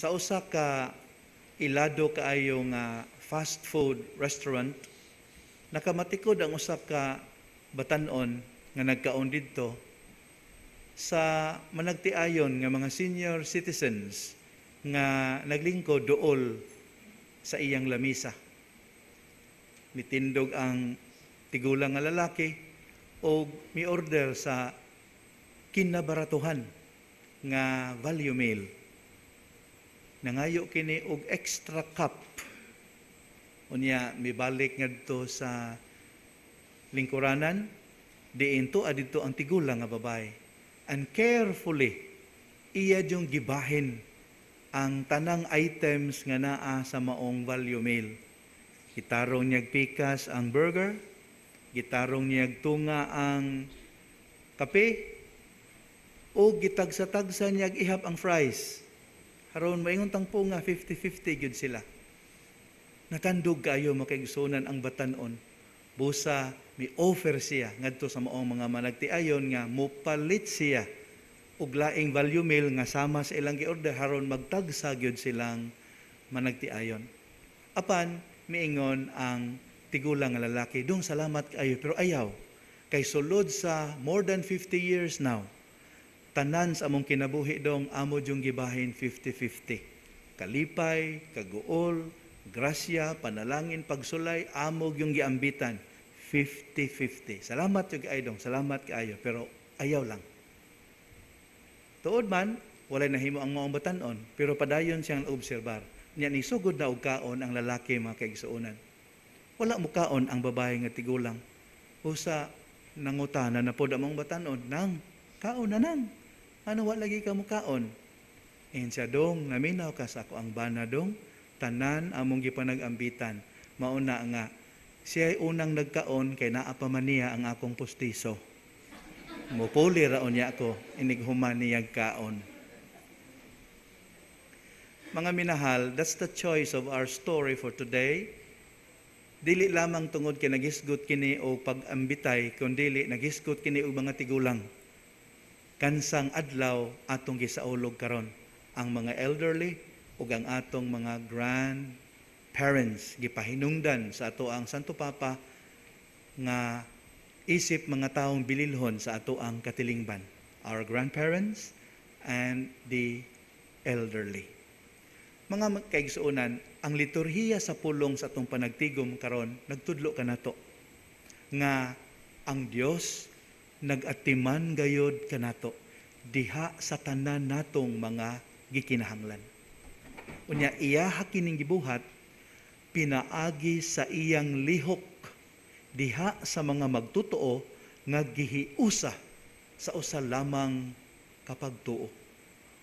sa usa ka ilado kaayo nga fast food restaurant nakamatikod ang usa ka batanon nga nagkaon didto sa managtiayon nga mga senior citizens nga naglingko duol sa iyang lamisa. Mitindog ang tigulang nga lalaki o mi order sa kinabaratuhan nga value meal Nangayo kini og extra cup. Unya mibalik ngadto sa lingkuranan diin to adito ang tigulang nga babae. And carefully iya jong gibahin ang tanang items nga naa sa maong value meal. Gitarong niyag pikas ang burger, gitarong niyag tunga ang kape, o gitagsa-tagsa niyag ihap ang fries. Haron, maingon tangpo nga 50-50 gyud sila. Natandog kayo makaigsunan ang batanon. Busa, may offer siya ngadto sa maong mga managtiayon nga mupalit siya og laing value meal nga sama sa ilang giorder haron magtagsa gyud silang managtiayon. Apan miingon ang tigulang nga lalaki, "Dong salamat kayo pero ayaw kay sulod sa more than 50 years now." tanan sa among kinabuhi dong amo yung gibahin 50-50. Kalipay, kaguol, grasya, panalangin, pagsulay, amo yung giambitan. 50-50. Salamat yung kaayong, salamat kaayo, pero ayaw lang. Tuod man, wala na himo ang maong batanon, pero padayon siyang obserbar. Niya ni sugod na og ang lalaki mga kaigsuonan. Wala mo kaon ang babae nga tigulang. Usa nangutana na pod among batanon nang Kaon na nang. Ano wa lagi ka mo kaon? Ingon siya dong, naminaw ka sa ako ang bana dong, tanan among gipanagambitan. Mauna nga, siya ay unang nagkaon kay naa niya ang akong pustiso. Mupuli raon niya ako, inighuman niyang kaon. Mga minahal, that's the choice of our story for today. Dili lamang tungod kay nagisgot kini o pagambitay, kundi dili nagisgot kini og mga tigulang kansang adlaw atong gisaulog karon ang mga elderly ug ang atong mga grand parents gipahinungdan sa ato ang Santo Papa nga isip mga taong bililhon sa ato ang katilingban our grandparents and the elderly mga kaigsuonan ang liturhiya sa pulong sa atong panagtigom karon nagtudlo kanato nga ang Dios nagatiman gayod kanato diha sa tanan natong mga gikinahanglan. Unya iya hakining gibuhat pinaagi sa iyang lihok diha sa mga magtutuo nga gihiusa sa usa lamang kapagtuo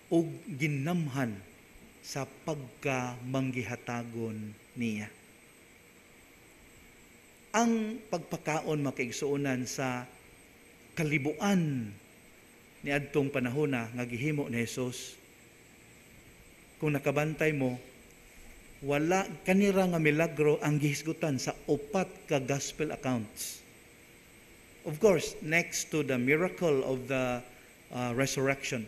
ug ginamhan sa pagkamanggihatagon niya. Ang pagpakaon makaigsuonan sa kalibuan ni adtong panahon na nga gihimo ni Hesus kung nakabantay mo wala kanira nga milagro ang gihisgutan sa upat ka gospel accounts of course next to the miracle of the uh, resurrection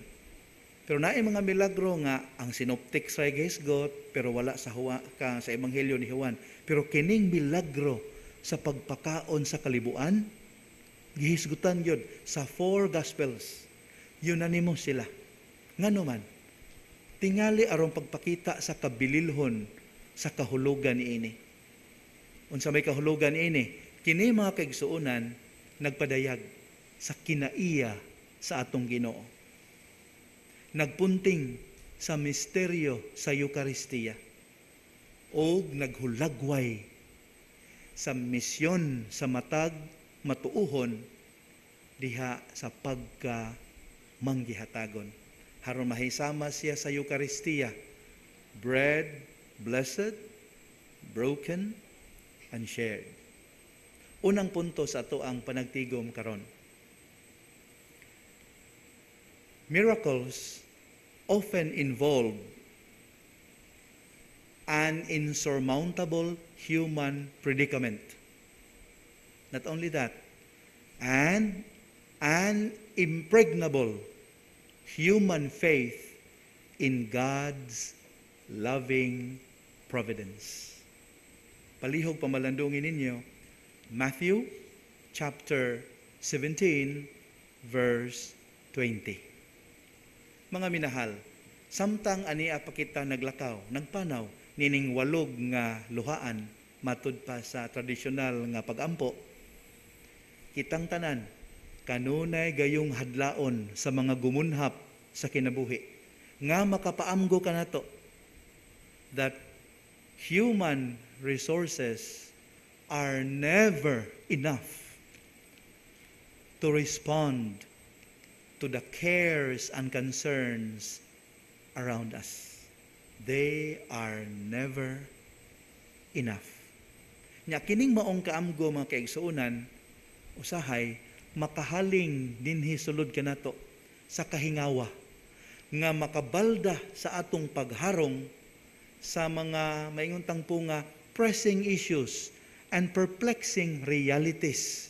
pero naay mga milagro nga ang sinoptik sa gisgot pero wala sa huwa, ka, sa ebanghelyo ni Juan pero kining milagro sa pagpakaon sa kalibuan Gihisgutan yun sa four gospels. Unanimous sila. Nga naman, tingali aron pagpakita sa kabililhon sa kahulugan ini. Unsa may kahulugan ini, kini mga kaigsuonan nagpadayag sa kinaiya sa atong Ginoo. Nagpunting sa misteryo sa Eukaristiya o naghulagway sa misyon sa matag matuuhon diha sa pagka manggihatagon. Haron mahisama siya sa Eucharistia. Bread, blessed, broken, and shared. Unang punto sa ato ang panagtigom karon. Miracles often involve an insurmountable human predicament Not only that, and an impregnable human faith in God's loving providence. Palihog pamalandungin ninyo, Matthew chapter 17 verse 20. Mga minahal, samtang ani apakita naglakaw, nagpanaw, nining walog nga luhaan matud pa sa tradisyonal nga pagampo, kitang tanan, kanunay gayong hadlaon sa mga gumunhap sa kinabuhi. Nga makapaamgo ka nato that human resources are never enough to respond to the cares and concerns around us. They are never enough. Nya kining maong kaamgo mga kaigsuunan, usahay makahaling dinhi sulod kanato sa kahingawa nga makabalda sa atong pagharong sa mga mainguntang po nga pressing issues and perplexing realities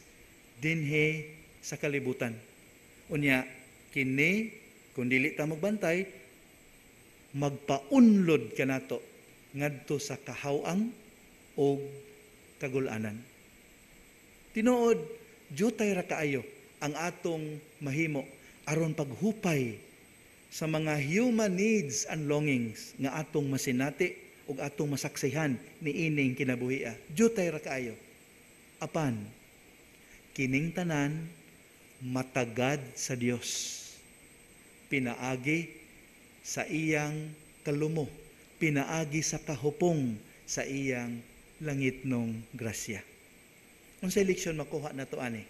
dinhi sa kalibutan. Unya kini kun dili ta magbantay magpaunlod kanato ngadto sa kahawang o kagulanan. Tinuod jutay ra kaayo ang atong mahimo aron paghupay sa mga human needs and longings nga atong masinati ug atong masaksihan niining kinabuhia. Jutay ra kaayo. Apan kining tanan matagad sa Dios. Pinaagi sa iyang kalumo, pinaagi sa kahupong sa iyang langitnong grasya. Unsa leksyon makuha nato ani?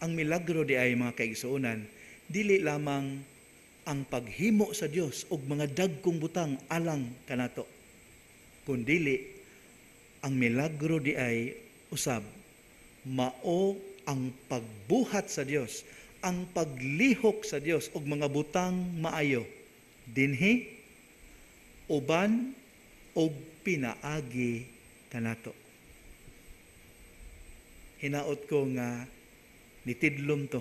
Ang milagro di ay mga kaigsuonan dili lamang ang paghimo sa Dios og mga dagkong butang alang kanato Kun dili ang milagro di ay usab mao ang pagbuhat sa Dios ang paglihok sa Dios og mga butang maayo dinhi uban og pinaagi kanato hinaot ko nga nitidlom to.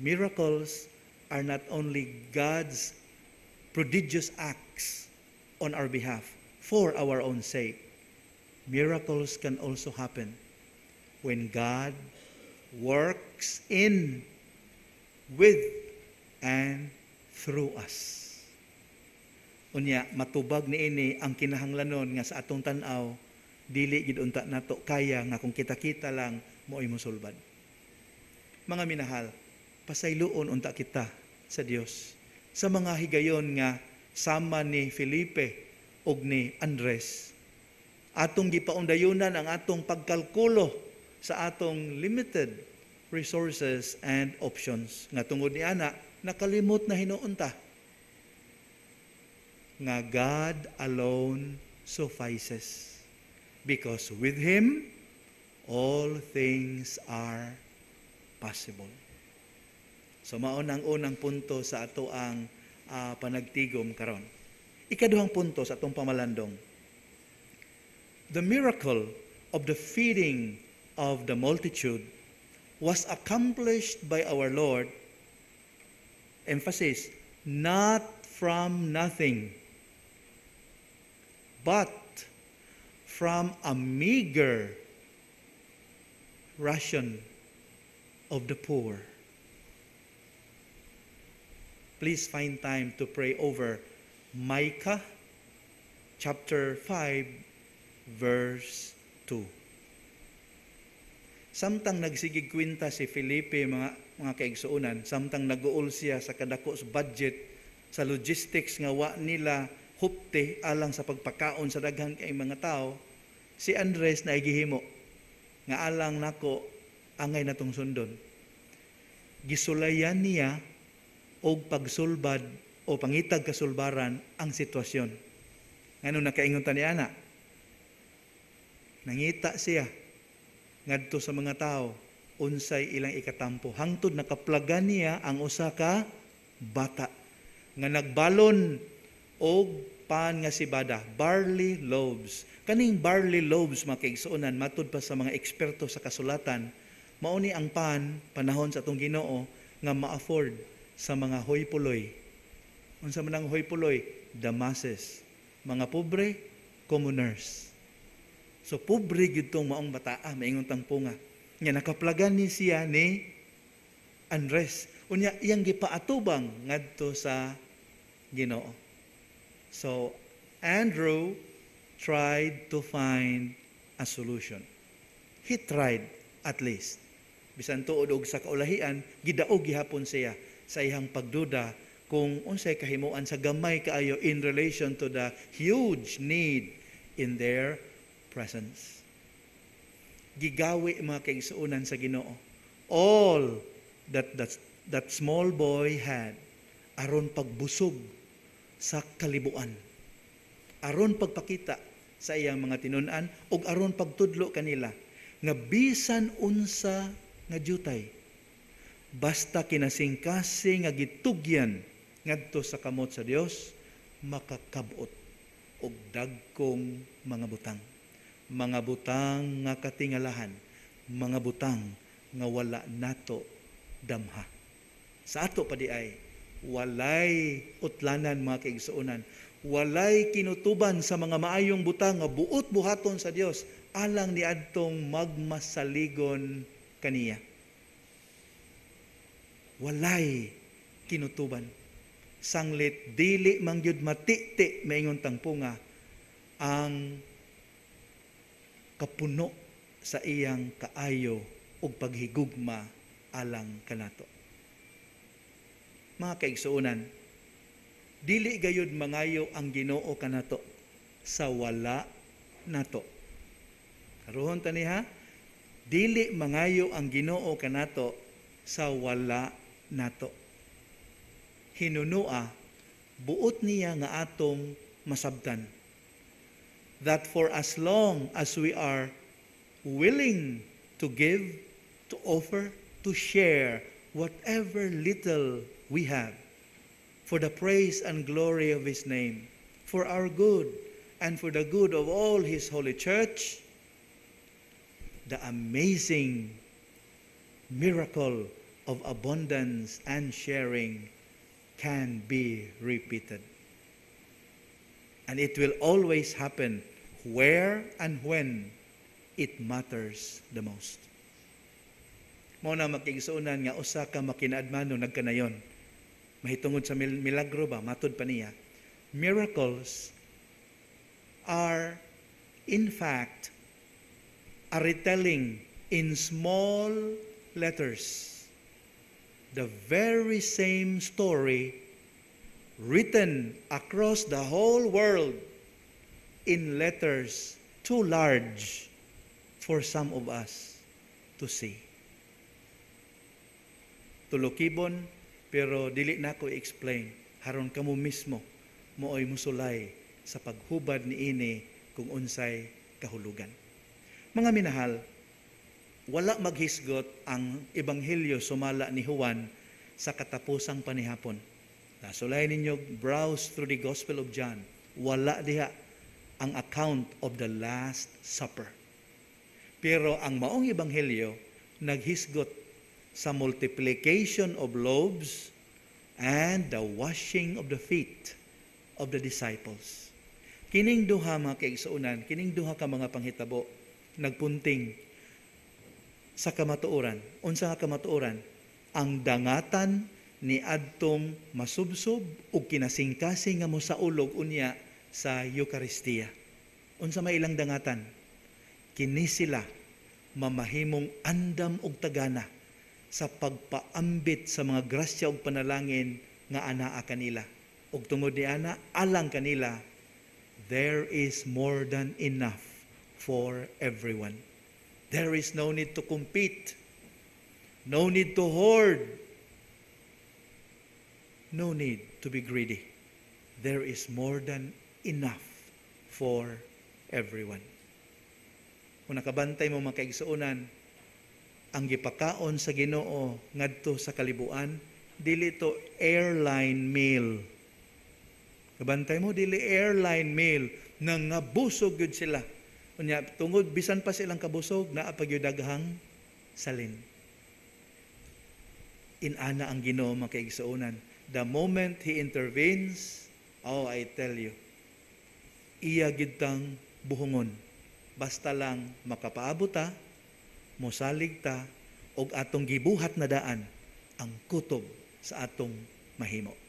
Miracles are not only God's prodigious acts on our behalf for our own sake. Miracles can also happen when God works in, with, and through us. Unya, matubag ni ini ang kinahanglanon nga sa atong tanaw dili gid unta nato kaya nga kung kita-kita lang mo'y musulbad. Mga minahal, pasayloon unta kita sa Dios sa mga higayon nga sama ni Felipe og ni Andres. Atong gipaundayunan ang atong pagkalkulo sa atong limited resources and options nga tungod ni ana nakalimot na hinuunta. nga God alone suffices because with Him, all things are possible. So maon ang unang punto sa ato ang uh, panagtigom karon. Ikaduhang punto sa atong pamalandong. The miracle of the feeding of the multitude was accomplished by our Lord emphasis not from nothing but from a meager ration of the poor. Please find time to pray over Micah chapter 5 verse 2. Samtang nagsigig kwinta si Felipe mga mga kaigsuunan, samtang naguol siya sa kadako sa budget sa logistics nga wa nila hupte alang sa pagpakaon sa daghang kay mga tao, si Andres na igihimo nga alang nako angay natong sundon. Gisulayan niya og pagsulbad o pangitag kasulbaran ang sitwasyon. Ngano nakaingon ni ana? Nangita siya ngadto sa mga tao unsay ilang ikatampo hangtod nakaplagan niya ang usa ka bata nga nagbalon og pan nga sibada, barley loaves. Kaning barley loaves makigsuonan matud pa sa mga eksperto sa kasulatan, mauni ang pan panahon sa atong Ginoo nga ma-afford sa mga hoypuloy. Unsa man ang hoypuloy? The masses. Mga pobre, commoners. So pobre gid tong maong bataa, ah, maingon tang punga. Nga nakaplagan ni siya ni Andres. Unya iyang gipaatubang ngadto sa Ginoo. So Andrew tried to find a solution. He tried at least. Bisan tuod og sa kaulahian, gidaog gihapon siya sa iyang pagduda kung unsay kahimuan sa gamay kaayo in relation to the huge need in their presence. Gigawi mga kaigsuunan sa Ginoo. All that that, that small boy had aron pagbusog sa kalibuan. Aron pagpakita sa iyang mga tinunan ug aron pagtudlo kanila nga bisan unsa nga jutay basta kinasingkase nga gitugyan ngadto sa kamot sa Dios makakabot og dagkong mga butang mga butang nga katingalahan mga butang nga wala nato damha sa ato pa di ay walay utlanan mga kaigsuonan. Walay kinutuban sa mga maayong butang nga buot buhaton sa Dios alang ni adtong magmasaligon kaniya. Walay kinutuban. Sanglit dili mangyud matiti maingon tangpunga ang kapuno sa iyang kaayo ug paghigugma alang kanato mga kaigsuunan, dili gayud mangayo ang Ginoo kanato sa wala nato. Karuhon ta niha, dili mangayo ang Ginoo kanato sa wala nato. Hinunua buot niya nga atong masabtan that for as long as we are willing to give, to offer, to share whatever little we have, for the praise and glory of his name, for our good, and for the good of all his holy church, the amazing miracle of abundance and sharing can be repeated. And it will always happen where and when it matters the most. Mo na makigsuunan nga usa ka makinadmano nagkanayon mahitungod sa milagro ba, matod pa niya, miracles are in fact a retelling in small letters the very same story written across the whole world in letters too large for some of us to see. Tulokibon, pero dili na ko i explain haron kamo mismo mooy musulay sa paghubad ni ini kung unsay kahulugan. Mga minahal, wala maghisgot ang ebanghelyo sumala ni Juan sa katapusang panihapon. Nasulay ninyo, browse through the Gospel of John. Wala diha ang account of the Last Supper. Pero ang maong ebanghelyo naghisgot sa multiplication of loaves and the washing of the feet of the disciples. Kining duha mga kaigsaunan, kining duha ka mga panghitabo, nagpunting sa kamatuoran. Unsa nga kamatuoran? Ang dangatan ni adtong masubsob ug kinasingkasing nga mo sa ulog unya sa Eucharistia. Unsa may ilang dangatan? Kini sila mamahimong andam og tagana sa pagpaambit sa mga grasya ug panalangin nga anaa kanila. Ug tungod ni ana alang kanila there is more than enough for everyone. There is no need to compete. No need to hoard. No need to be greedy. There is more than enough for everyone. Kung nakabantay mo mga kaigsuunan, ang gipakaon sa Ginoo ngadto sa kalibuan dili to airline meal. Kabantay mo dili airline meal nang nabusog gyud sila. Unya tungod bisan pa silang kabusog na pa gyud daghang salin. Inana ang Ginoo makaigsuonan. The moment he intervenes, oh I tell you, iya gitang buhungon. Basta lang makapaabot ta, ah mosalig ta og atong gibuhat na daan ang kutob sa atong mahimo.